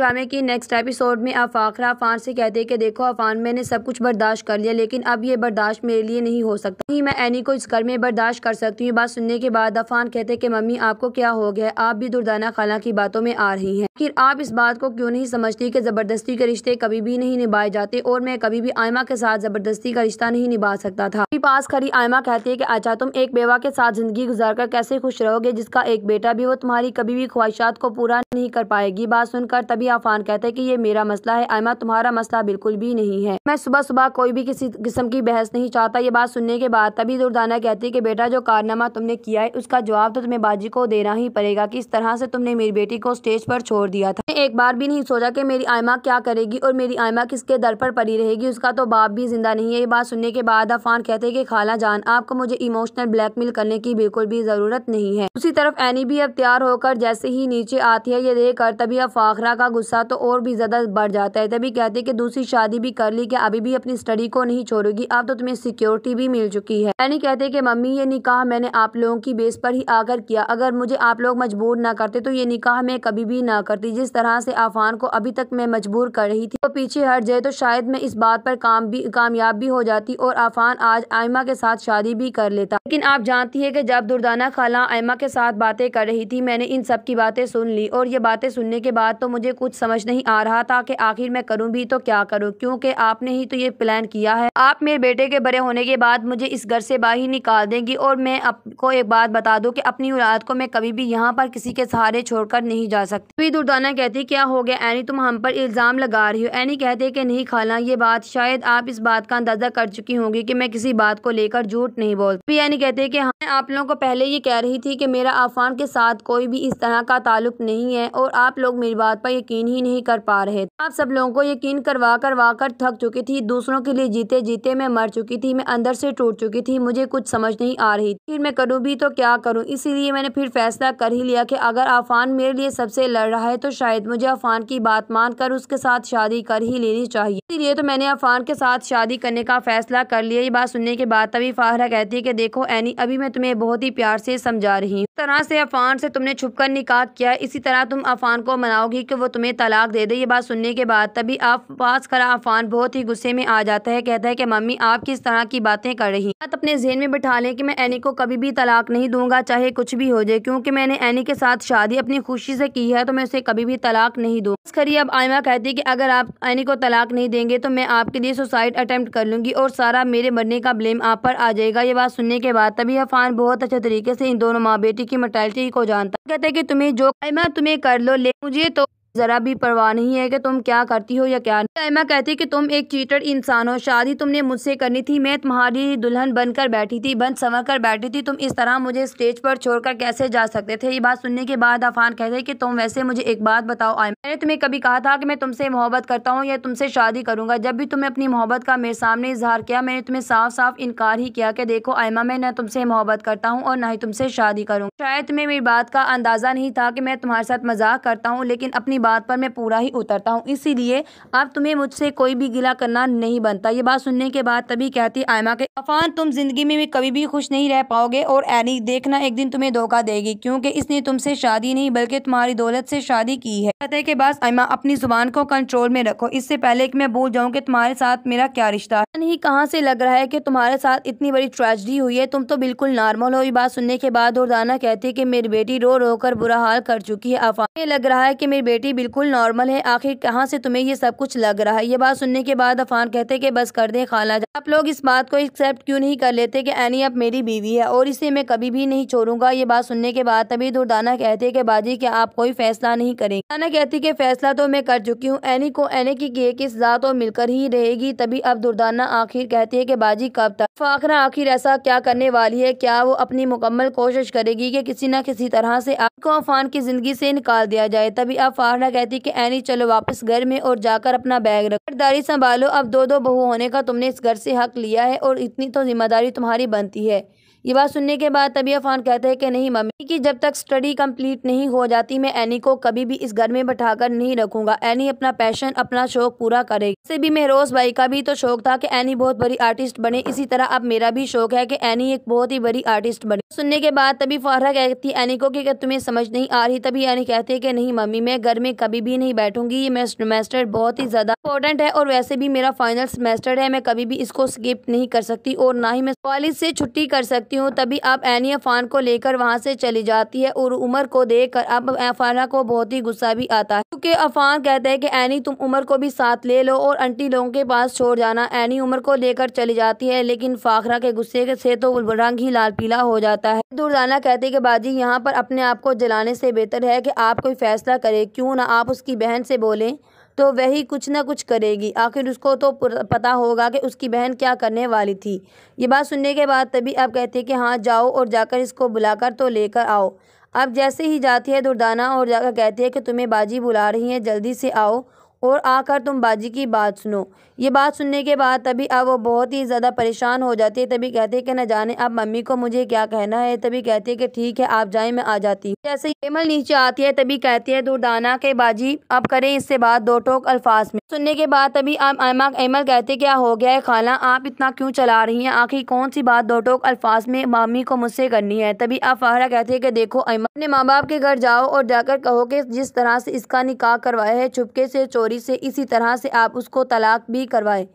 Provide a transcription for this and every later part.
ड्रामे की next episode में अफाखरा अफान से कहते हैं कि देखो अफान मैंने सब कुछ बर्दाश्त कर लिया लेकिन अब ये बर्दाश्त मेरे लिए नहीं हो सकता नहीं मैं एनी को इस घर में बर्दाश्त कर सकती हूँ बात सुनने के बाद अफान कहते हैं कि मम्मी आपको क्या हो गया आप भी दुर्दाना खाला की बातों में आ रही है फिर आप इस बात को क्यों नहीं समझती कि ज़बरदस्ती के रिश्ते कभी भी नहीं निभाए जाते और मैं कभी भी आयमा के साथ ज़बरदस्ती का रिश्ता नहीं निभा सकता था मेरी पास खड़ी आयमा कहती है कि अच्छा तुम एक बेवा के साथ ज़िंदगी गुजार कर कैसे खुश रहोगे जिसका एक बेटा भी वो तुम्हारी कभी भी ख्वाहिशात को पूरा नहीं कर पाएगी बात सुनकर तभी भी आफान कहते हैं कि ये मेरा मसला है आयमा तुम्हारा मसला बिल्कुल भी नहीं है मैं सुबह सुबह कोई भी किसी किस्म की बहस नहीं चाहता ये बात सुनने के बाद तभी दुर्दाना कहती है कि बेटा जो कारनामा तुमने किया है उसका जवाब तो तुम्हें बाजी को देना ही पड़ेगा कि इस तरह से तुमने मेरी बेटी को स्टेज पर छोड़ दिया था एक बार भी नहीं सोचा कि मेरी आयमा क्या करेगी और मेरी आयमा किसके दर पर पड़ी रहेगी उसका तो बाप भी ज़िंदा नहीं है ये बात सुनने के बाद अफान कहते हैं कि खाला जान आपको मुझे इमोशनल ब्लैकमेल करने की बिल्कुल भी ज़रूरत नहीं है उसी तरफ एनी भी अब तैयार होकर जैसे ही नीचे आती है ये देख कर तभी अब फाखरा का गुस्सा तो और भी ज़्यादा बढ़ जाता है तभी कहते कि दूसरी शादी भी कर ली कि अभी भी अपनी स्टडी को नहीं छोड़ोगी अब तो तुम्हें सिक्योरिटी भी मिल चुकी है एनी कहते कि मम्मी ये निकाह मैंने आप लोगों की बेस पर ही आकर किया अगर मुझे आप लोग मजबूर ना करते तो ये निकाह मैं कभी भी ना करती जिस तरह तरह से आफान को अभी तक मैं मजबूर कर रही थी वो तो पीछे हट जाए तो शायद मैं इस बात पर काम भी कामयाब भी हो जाती और आफान आज आयमा के साथ शादी भी कर लेता लेकिन आप जानती है कि जब दुर्दाना खाला आयमा के साथ बातें कर रही थी मैंने इन सब की बातें सुन ली और ये बातें सुनने के बाद तो मुझे कुछ समझ नहीं आ रहा था कि आखिर मैं करूँ भी तो क्या करूँ क्योंकि आपने ही तो ये प्लान किया है आप मेरे बेटे के बड़े होने के बाद मुझे इस घर से बाहर निकाल देंगी और मैं आपको एक बात बता दूँ की अपनी औलाद को मैं कभी भी यहाँ पर किसी के सहारे छोड़कर नहीं जा सकती दुर्दाना कहती कहती क्या हो गया एनी तुम हम पर इल्ज़ाम लगा रही हो एनी कहते कि नहीं खाला ये बात शायद आप इस बात का अंदाज़ा कर चुकी होंगी कि मैं किसी बात को लेकर झूठ नहीं बोलती यानी कहते कि हम हाँ, आप लोगों को पहले ये कह रही थी कि मेरा आफान के साथ कोई भी इस तरह का ताल्लुक नहीं है और आप लोग मेरी बात पर यकीन ही नहीं कर पा रहे आप सब लोगों को यकीन करवा करवा कर थक चुकी थी दूसरों के लिए जीते जीते मैं मर चुकी थी मैं अंदर से टूट चुकी थी मुझे कुछ समझ नहीं आ रही फिर मैं करूँ भी तो क्या करूँ इसीलिए मैंने फिर फैसला कर ही लिया कि अगर आफान मेरे लिए सबसे लड़ रहा है तो शायद शायद मुझे अफान की बात मानकर उसके साथ शादी कर ही लेनी चाहिए इसीलिए तो मैंने अफान के साथ शादी करने का फैसला कर लिया ये बात सुनने के बाद तभी फाहरा कहती है कि देखो एनी अभी मैं तुम्हें बहुत ही प्यार से समझा रही हूँ तरह से अफान से तुमने छुप कर निकाह किया इसी तरह तुम अफान को मनाओगी की वो तुम्हें तलाक दे दे ये बात सुनने के बाद तभी आप पास खड़ा अफान बहुत ही गुस्से में आ जाता है कहता है की मम्मी आप किस तरह की बातें कर रही बात अपने जहन में बिठा ले की मैं एनी को कभी भी तलाक नहीं दूंगा चाहे कुछ भी हो जाए क्योंकि मैंने एनी के साथ शादी अपनी खुशी से की है तो मैं उसे कभी भी तलाक तलाक नहीं इस खरी अब आयमा कहती है कि अगर आप आयनी को तलाक नहीं देंगे तो मैं आपके लिए सुसाइड अटैम्प्ट कर लूंगी और सारा मेरे मरने का ब्लेम आप पर आ जाएगा ये बात सुनने के बाद तभी अफान बहुत अच्छे तरीके से इन दोनों माँ बेटी की मोटालिटी को जानता कहते हैं कि तुम्हें जो आयमा तुम्हें कर लो ले मुझे तो ज़रा भी परवाह नहीं है कि तुम क्या करती हो या क्या एमा कहती कि तुम एक चीटर इंसान हो शादी तुमने मुझसे करनी थी मैं तुम्हारी दुल्हन बनकर बैठी थी बन संवर कर बैठी थी तुम इस तरह मुझे स्टेज पर छोड़कर कैसे जा सकते थे ये बात सुनने के बाद अफान कहते कि तुम वैसे मुझे एक बात बताओ आयमा मैंने तुम्हें कभी कहा था कि मैं तुमसे मोहब्बत करता हूँ या तुमसे शादी करूंगा जब भी तुमने अपनी मोहब्बत का मेरे सामने इजहार किया मैंने तुम्हें साफ साफ इनकार ही किया कि देखो आयमा मैं न तुमसे मोहब्बत करता हूँ और ना ही तुमसे शादी करूँ शायद तुम्हें मेरी बात का अंदाजा नहीं था कि मैं तुम्हारे साथ मजाक करता हूँ लेकिन अपनी बात पर मैं पूरा ही उतरता हूँ इसीलिए अब तुम्हें मुझसे कोई भी गिला करना नहीं बनता ये बात सुनने के बाद तभी कहती आयमा के अफान तुम जिंदगी में भी कभी भी खुश नहीं रह पाओगे और एनी देखना एक दिन तुम्हें धोखा देगी क्योंकि इसने तुमसे शादी नहीं बल्कि तुम्हारी दौलत से शादी की है कहते के बाद आयमा अपनी जुबान को कंट्रोल में रखो इससे पहले की मैं भूल जाऊँ की तुम्हारे साथ मेरा क्या रिश्ता है नहीं कहाँ से लग रहा है की तुम्हारे साथ इतनी बड़ी ट्रेजडी हुई है तुम तो बिल्कुल नॉर्मल हो ये बात सुनने के बाद और दाना कहती है की मेरी बेटी रो रो कर बुरा हाल कर चुकी है अफान लग रहा है की मेरी बेटी बिल्कुल नॉर्मल है आखिर कहाँ से तुम्हें ये सब कुछ लग रहा है ये बात सुनने के बाद अफान कहते कि बस कर दें खाला आप लोग इस बात को एक्सेप्ट क्यों नहीं कर लेते कि एनी अब मेरी बीवी है और इसे मैं कभी भी नहीं छोड़ूंगा ये बात सुनने के बाद तभी दुर्दाना कहते कि बाजी के आप कोई फैसला नहीं करेंगे दाना कहती कि फैसला तो मैं कर चुकी हूँ एनी को एनी की किए की सजा तो मिलकर ही रहेगी तभी अब दुर्दाना आखिर कहती है कि बाजी कब तक फाखरा आखिर ऐसा क्या करने वाली है क्या वो अपनी मुकम्मल कोशिश करेगी कि किसी न किसी तरह से आपको अफान की जिंदगी से निकाल दिया जाए तभी अब काढ़ना कहती कि ऐनी चलो वापस घर में और जाकर अपना बैग रख खरीदारी संभालो अब दो दो बहू होने का तुमने इस घर से हक लिया है और इतनी तो जिम्मेदारी तुम्हारी बनती है ये बात सुनने के बाद तभी अफान कहते हैं कि नहीं मम्मी कि जब तक स्टडी कंप्लीट नहीं हो जाती मैं एनी को कभी भी इस घर में बैठाकर नहीं रखूंगा एनी अपना पैशन अपना शौक पूरा करेगी इससे भी मेहरोज भाई का भी तो शौक था कि एनी बहुत बड़ी आर्टिस्ट बने इसी तरह अब मेरा भी शौक है कि एनी एक बहुत ही बड़ी आर्टिस्ट बने सुनने के बाद तभी फारा कहती एनी को की तुम्हें समझ नहीं आ रही तभी एनी कहती है की नहीं मम्मी मैं घर में कभी भी नहीं बैठूंगी ये मेरा सेमेस्टर बहुत ही ज्यादा इंपॉर्टेंट है और वैसे भी मेरा फाइनल सेमेस्टर है मैं कभी भी इसको स्किप नहीं कर सकती और ना ही मैं कॉलेज से छुट्टी कर सकती देती हूँ तभी अब एनी अफान को लेकर वहाँ से चली जाती है और उमर को देख कर अब अफाना को बहुत ही गुस्सा भी आता है क्योंकि अफान कहते हैं कि एनी तुम उमर को भी साथ ले लो और आंटी लोगों के पास छोड़ जाना एनी उमर को लेकर चली जाती है लेकिन फाखरा के गुस्से से तो रंग ही लाल पीला हो जाता है दुर्दाना कहते कि बाजी यहाँ पर अपने आप को जलाने से बेहतर है कि आप कोई फैसला करे क्यों ना आप उसकी बहन से बोलें तो वही कुछ ना कुछ करेगी आखिर उसको तो पता होगा कि उसकी बहन क्या करने वाली थी ये बात सुनने के बाद तभी आप कहते हैं कि हाँ जाओ और जाकर इसको बुलाकर तो लेकर आओ अब जैसे ही जाती है दुर्दाना और जाकर कहती है कि तुम्हें बाजी बुला रही है जल्दी से आओ और आकर तुम बाजी की बात सुनो ये बात सुनने के बाद तभी अब वो बहुत ही ज़्यादा परेशान हो जाती है तभी कहती है कि न जाने अब मम्मी को मुझे क्या कहना है तभी कहती है कि ठीक है आप जाएं मैं आ जाती हूँ जैसे हेमल नीचे आती है तभी कहती है दूरदाना के बाजी अब करें इससे बात दो टोक अल्फाज में सुनने के बाद तभी अब अमा अमल कहते क्या हो गया है खाला आप इतना क्यों चला रही हैं आखिर कौन सी बात दो टोक अल्फाज में मम्मी को मुझसे करनी है तभी अब फहरा कहती है कि देखो अमल अपने माँ बाप के घर जाओ और जाकर कहो कि जिस तरह से इसका निकाह करवाया है छुपके से चोरी से इसी तरह से आप उसको तलाक भी ही करवाए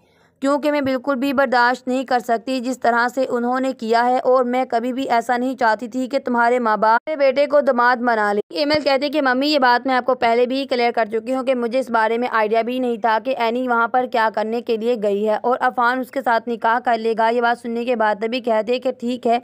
क्योंकि मैं बिल्कुल भी बर्दाश्त नहीं कर सकती जिस तरह से उन्होंने किया है और मैं कभी भी ऐसा नहीं चाहती थी कि तुम्हारे माँ बाप मेरे बेटे को दमाद बना ले एमएल कहते कि मम्मी ये बात मैं आपको पहले भी क्लियर कर चुकी हूँ कि मुझे इस बारे में आइडिया भी नहीं था कि एनी वहाँ पर क्या करने के लिए गई है और अफान उसके साथ निकाह कर लेगा ये बात सुनने के बाद भी कहते कि ठीक है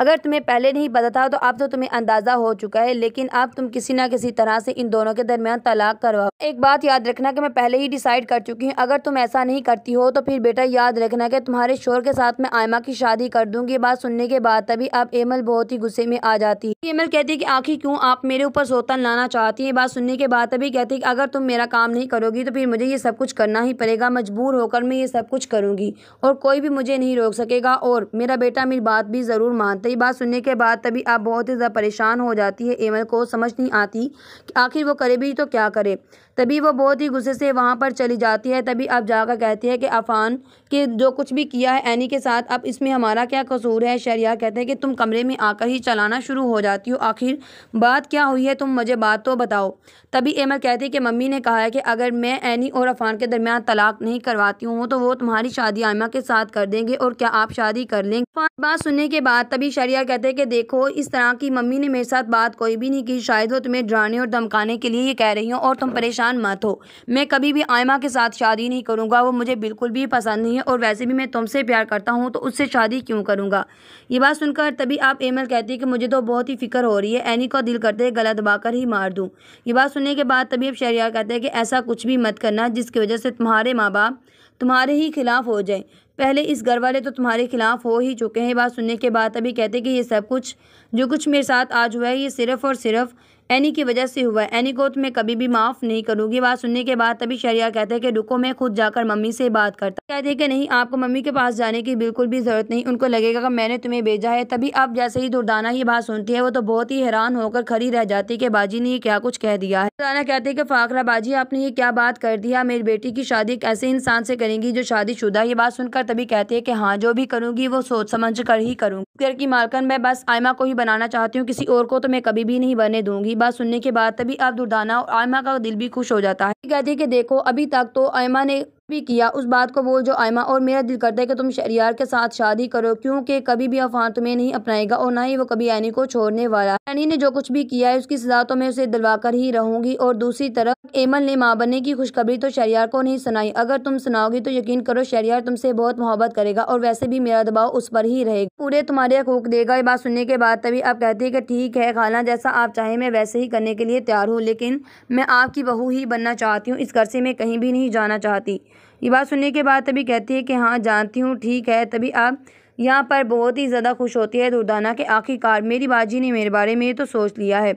अगर तुम्हें पहले नहीं पता था तो अब तो तुम्हें अंदाज़ा हो चुका है लेकिन अब तुम किसी ना किसी तरह से इन दोनों के दरमियान तलाक करवाओ एक बात याद रखना कि मैं पहले ही डिसाइड कर चुकी हूँ अगर तुम ऐसा नहीं करती हो तो फिर बेटा याद रखना कि तुम्हारे शोर के साथ मैं आयमा की शादी कर दूंगी ये बात सुनने के बाद तभी अब एमल बहुत ही गुस्से में आ जाती है एमल कहती है की आखिर क्यूँ आप मेरे ऊपर सोतन लाना चाहती है बात सुनने के बाद तभी कहती है की अगर तुम मेरा काम नहीं करोगी तो फिर मुझे ये सब कुछ करना ही पड़ेगा मजबूर होकर मैं ये सब कुछ करूंगी और कोई भी मुझे नहीं रोक सकेगा और मेरा बेटा मेरी बात भी ज़रूर मानते कई बात सुनने के बाद तभी आप बहुत ही ज़्यादा परेशान हो जाती है एमल को समझ नहीं आती कि आखिर वो करे भी तो क्या करे तभी वो बहुत ही गुस्से से वहाँ पर चली जाती है तभी आप जाकर कहती है कि अफान के जो कुछ भी किया है एनी के साथ अब इसमें हमारा क्या कसूर है शरिया कहते हैं कि तुम कमरे में आकर ही चलाना शुरू हो जाती हो आखिर बात क्या हुई है तुम मुझे बात तो बताओ तभी एमल कहती है कि मम्मी ने कहा है कि अगर मैं एनी और अफान के दरमियान तलाक नहीं करवाती हूँ तो वो तुम्हारी शादी आयमा के साथ कर देंगे और क्या आप शादी कर लेंगे बात सुनने के बाद तभी शरिया कहते हैं कि देखो इस तरह की मम्मी ने मेरे साथ बात कोई भी नहीं की शायद वो तुम्हें डराने और धमकाने के लिए ये कह रही हूँ और तुम परेशान मत हो मैं कभी भी आयमा के साथ शादी नहीं करूँगा वो मुझे बिल्कुल भी पसंद नहीं है और वैसे भी मैं तुमसे प्यार करता हूँ तो उससे शादी क्यों करूँगा ये बात सुनकर तभी आप एमल कहती है कि मुझे तो बहुत ही फिक्र हो रही है एनी का दिल करते है गला दबाकर ही मार दूँ ये बात सुनने के बाद तभी अब शरिया कहते हैं कि ऐसा कुछ भी मत करना जिसकी वजह से तुम्हारे माँ बाप तुम्हारे ही खिलाफ हो जाए पहले इस घर वाले तो तुम्हारे खिलाफ हो ही चुके हैं बात सुनने के बाद अभी कहते कि ये सब कुछ जो कुछ मेरे साथ आज हुआ है ये सिर्फ़ और सिर्फ़ एनी की वजह से हुआ एनी को तो मैं कभी भी माफ़ नहीं करूँगी बात सुनने के बाद तभी शरिया कहते हैं कि रुको मैं खुद जाकर मम्मी से बात करता कहते हैं कि नहीं आपको मम्मी के पास जाने की बिल्कुल भी ज़रूरत नहीं उनको लगेगा कि मैंने तुम्हें भेजा है तभी अब जैसे ही दुर्दाना ये बात सुनती है वो तो बहुत ही हैरान होकर खड़ी रह जाती है कि बाजी ने ये क्या कुछ कह दिया है दुर्दाना कहते हैं कि फाखरा बाजी आपने ये क्या बात कर दिया मेरी बेटी की शादी एक ऐसे इंसान से करेंगी जो शुदा ये बात सुनकर तभी कहती है कि हाँ जो भी करूँगी वो सोच समझ कर ही करूँगी घर की मालकन मैं बस आयमा को ही बनाना चाहती हूँ किसी और को तो मैं कभी भी नहीं बने दूंगी बात सुनने के बाद तभी अब दुर्दाना और आयमा का दिल भी खुश हो जाता है कहती है कि देखो अभी तक तो आयमा ने भी किया उस बात को बोल जो आयमा और मेरा दिल करता है कि तुम शरियार के साथ शादी करो क्योंकि कभी भी अफान तुम्हें नहीं अपनाएगा और ना ही वो कभी ऐनी को छोड़ने वाला ऐनी ने जो कुछ भी किया है उसकी सजा तो मैं उसे दिलवाकर ही रहूंगी और दूसरी तरफ एमल ने माँ बनने की खुशखबरी तो शरियार को नहीं सुनाई अगर तुम सुनाओगी तो यकीन करो शरियार तुमसे बहुत मोहब्बत करेगा और वैसे भी मेरा दबाव उस पर ही रहेगा पूरे तुम्हारे हकूक देगा ये बात सुनने के बाद तभी आप कहती है कि ठीक है खाना जैसा आप चाहें मैं वैसे ही करने के लिए तैयार हूँ लेकिन मैं आपकी बहू ही बनना चाहती हूँ इस घर से मैं कहीं भी नहीं जाना चाहती ये बात सुनने के बाद तभी कहती है कि हाँ जानती हूँ ठीक है तभी आप यहाँ पर बहुत ही ज़्यादा खुश होती है दुर्दाना के आखिरकार मेरी बाजी ने मेरे बारे में तो सोच लिया है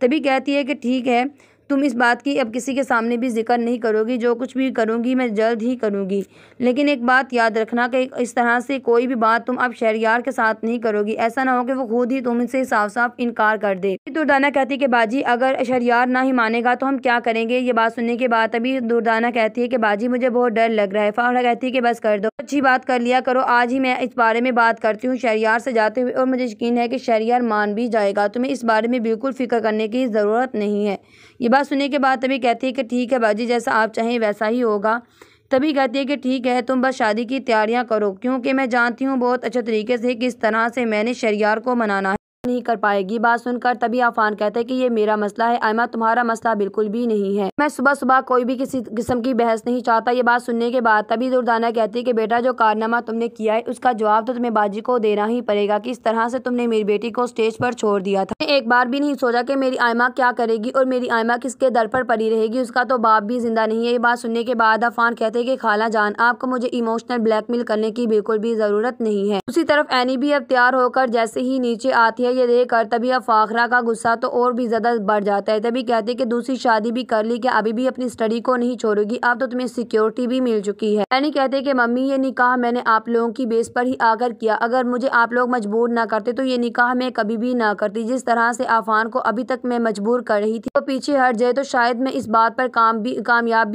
तभी कहती है कि ठीक है तुम इस बात की अब किसी के सामने भी जिक्र नहीं करोगी जो कुछ भी करूँगी मैं जल्द ही करूँगी लेकिन एक बात याद रखना कि इस तरह से कोई भी बात तुम अब शहरियार के साथ नहीं करोगी ऐसा ना हो कि वो खुद ही तुम इसे साफ साफ इनकार कर दे दुर्दाना कहती है कि बाजी अगर शहरियार ना ही मानेगा तो हम क्या करेंगे ये बात सुनने के बाद अभी दुर्दाना कहती है कि बाजी मुझे बहुत डर लग रहा है फाहड़ा कहती है कि बस कर दो अच्छी बात कर लिया करो आज ही मैं इस बारे में बात करती हूँ शहरियार से जाते हुए और मुझे यकीन है कि शहरियार मान भी जाएगा तुम्हें इस बारे में बिल्कुल फिक्र करने की ज़रूरत नहीं है ये बात सुनने के बाद तभी कहती है कि ठीक है बाजी जैसा आप चाहें वैसा ही होगा तभी कहती है कि ठीक है तुम बस शादी की तैयारियां करो क्योंकि मैं जानती हूँ बहुत अच्छे तरीके से किस तरह से मैंने शरियार को मनाना है नहीं कर पाएगी बात सुनकर तभी आफान कहते हैं कि ये मेरा मसला है आयमा तुम्हारा मसला बिल्कुल भी नहीं है मैं सुबह सुबह कोई भी किसी किस्म की बहस नहीं चाहता ये बात सुनने के बाद तभी दुर्दाना कहती है कि बेटा जो कारनामा तुमने किया है उसका जवाब तो तुम्हें बाजी को देना ही पड़ेगा कि इस तरह से तुमने मेरी बेटी को स्टेज पर छोड़ दिया था एक बार भी नहीं सोचा कि मेरी आयमा क्या करेगी और मेरी आयमा किसके दर पर पड़ी रहेगी उसका तो बाप भी जिंदा नहीं है ये बात सुनने के बाद अफान कहते हैं कि खाला जान आपको मुझे इमोशनल ब्लैकमेल करने की बिल्कुल भी जरूरत नहीं है उसी तरफ एनी भी अब तैयार होकर जैसे ही नीचे आती है ये कर तभी अब फ़ाखरा का गुस्सा तो और भी ज़्यादा बढ़ जाता है तभी कहती है कि दूसरी शादी भी कर ली कि अभी भी अपनी स्टडी को नहीं छोड़ेगी अब तो तुम्हें सिक्योरिटी भी मिल चुकी है यानी कहते कि मम्मी ये निकाह मैंने आप लोगों की बेस पर ही आकर किया अगर मुझे आप लोग मजबूर ना करते तो ये निकाह मैं कभी भी ना करती जिस तरह से आफान को अभी तक मैं मजबूर कर रही थी वो पीछे हट जाए तो शायद मैं इस बात पर काम भी कामयाब